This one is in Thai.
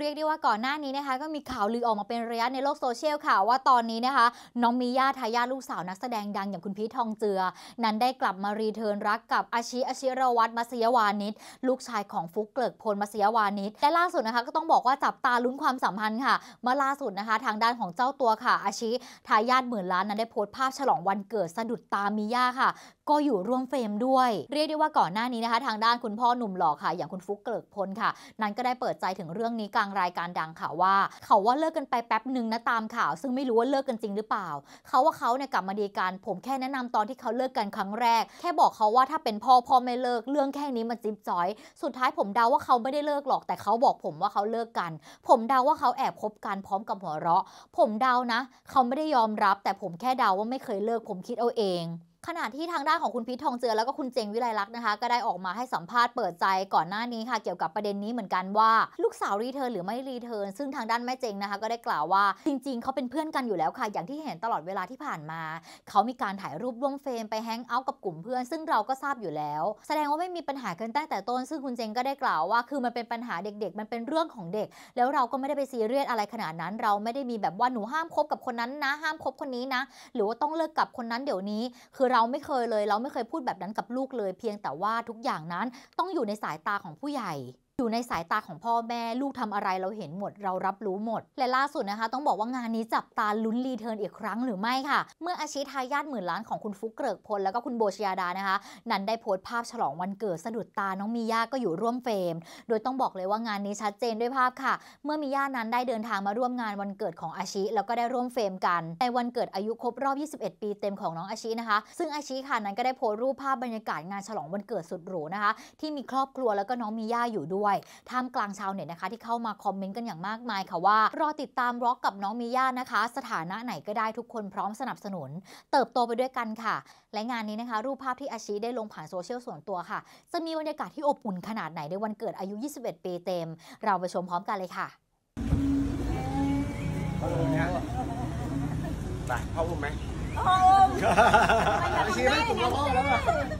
เรียกได้ว่าก่อนหน้านี้นะคะก็มีข่าวลือออกมาเป็นระยะในโลกโซเชียลค่ะ ว่าตอนนี้นะคะน้องมีย่าทายาทลูกสาวนักแสดงดังอย่างคุณพีททองเจือ นั้นได้กลับมารีเทิร์นรักกับอาชีอาชิรวัตรมัสยวานิชลูกชายของฟุกเกิกพลมัสยวานิชและล่าสุดนะคะก็ต้องบอกว่าจับตาลุ้นความสัมพันธ์ค่ะเมื่อล่าสุดนะคะ ทางด้านของเจ้าตัวค่ะ อาชีทายาทหมื่นล้านนั้นได้โพสต์ภาพฉลองวันเกิดสะดุดตามีย่าค่ะ ก็อยู่ร่วมเฟรมด้วยเรียกได้ว่าก่อนหน้านี้นะคะ ทางด้านคุณพ่อหนุ่มหล่อค่ะ อย่างคุณฟุกเกิกพลค่ะ นั้นก็ได้เปิดใจถึงเรื่องนี้กลางางรายการดังค่ะว่า เขาว่าเลิกกันไปแป๊บหนึ่งนะตามข่าว ซึ่งไม่รู้ว่าเลิกกันจริงหรือเปล่าเขาว่าเขาเนี่ยกลับมาดีกันผมแค่แนะนำตอนที่เขาเลิกกันครั้งแรก แค่บอกเขาว่าถ้าเป็นพ่อพ่อไม่เลิกเรื่องแค่นี้มันจิ๊บจอยสุดท้ายผมเดาว่าเขาไม่ได้เลิกหรอก แต่เขาบอกผมว่าเขาเลิกกัน ผมเดาว่าเขาแอบคบกันพร้อมกับหัวเราะ ผมเดานะเขาไม่ได้ยอมรับแต่ผมแค่เดาว่าไม่เคยเลิกผมคิดเอาเองขณะที่ทางด้านของคุณพิททองเจือแล้วก็คุณเจงวิไลลักษณ์นะคะ ก็ได้ออกมาให้สัมภาษณ์เปิดใจ ก่อนหน้านี้ค่ะเกี่ยวกับประเด็นนี้เหมือนกันว่าลูกสาวรีเทิร์นหรือไม่รีเทิร์นซึ่งทางด้านแม่เจงนะคะก็ได้กล่าวว่าจริงๆเขาเป็นเพื่อนกันอยู่แล้วค่ะอย่างที่เห็นตลอดเวลาที่ผ่านมาเขามีการถ่ายรูปร่วมเฟรมไปแฮงเอาท์กับกลุ่มเพื่อนซึ่งเราก็ทราบอยู่แล้ว แสดงว่าไม่มีปัญหากันตั้งแต่ต้นซึ่งคุณเจงก็ได้กล่าวว่า คือมันเป็นปัญหาเด็กๆมันเป็นเรื่องของเด็ก แล้วเราก็ไม่ได้ไปซีเรียสอะไรขนาดนั้น เราไม่ได้มีแบบว่าหนูห้ามคบกับคนนั้น นะ ห้ามคบคนนี้นะ หรือว่าต้องเลิกกับคนนั้นเดี๋ยวนี้คือเราไม่เคยเลย เราไม่เคยพูดแบบนั้นกับลูกเลย เพียงแต่ว่าทุกอย่างนั้นต้องอยู่ในสายตาของผู้ใหญ่อยู่ในสายตาของพ่อแม่ ลูกทำอะไรเราเห็นหมดเรารับรู้หมด และล่าสุดนะคะต้องบอกว่างานนี้จับตาลุ้นรีเทิร์นอีกครั้งหรือไม่ค่ะ เมื่ออาชีพทายาทหมื่นล้านของคุณฟุกเกิกพลแล้วก็คุณโบชยาดานะคะ นั้นได้โพสต์ภาพฉลองวันเกิดสะดุดตาน้องมีย่าก็อยู่ร่วมเฟรม โดยต้องบอกเลยว่างานนี้ชัดเจนด้วยภาพค่ะ เมื่อมีย่านั้นได้เดินทางมาร่วมงานวันเกิดของอาชีแล้วก็ได้ร่วมเฟรมกันในวันเกิดอายุครบรอบ 21 ปีเต็มของน้องอาชีนะคะ ซึ่งอาชีค่ะนั้นก็ได้โพสต์รูปภาพบรรยากาศงานฉลองวันเกิดสุดหรูนะคะที่มีครอบครัวแล้วก็น้องมีย่าอยู่ด้วยยท่ามกลางชาวเน็ตนะคะที่เข้ามาคอมเมนต์กันอย่างมากมายค่ะว่ารอติดตามร็อกกับน้องมิย่านะคะ สถานะไหนก็ได้ทุกคนพร้อมสนับสนุน เติบโตไปด้วยกันค่ะ และงานนี้นะคะรูปภาพที่อาชีได้ลงผ่านโซเชียลส่วนตัวค่ะ จะมีบรรยากาศที่อบอุ่นขนาดไหนในวันเกิดอายุ 21 ปีเต็ม เราไปชมพร้อมกันเลยค่ะไปเข้าอุ้มไหมเข้าอุ้ม่าชีไม่ถูกพ่อแล้ว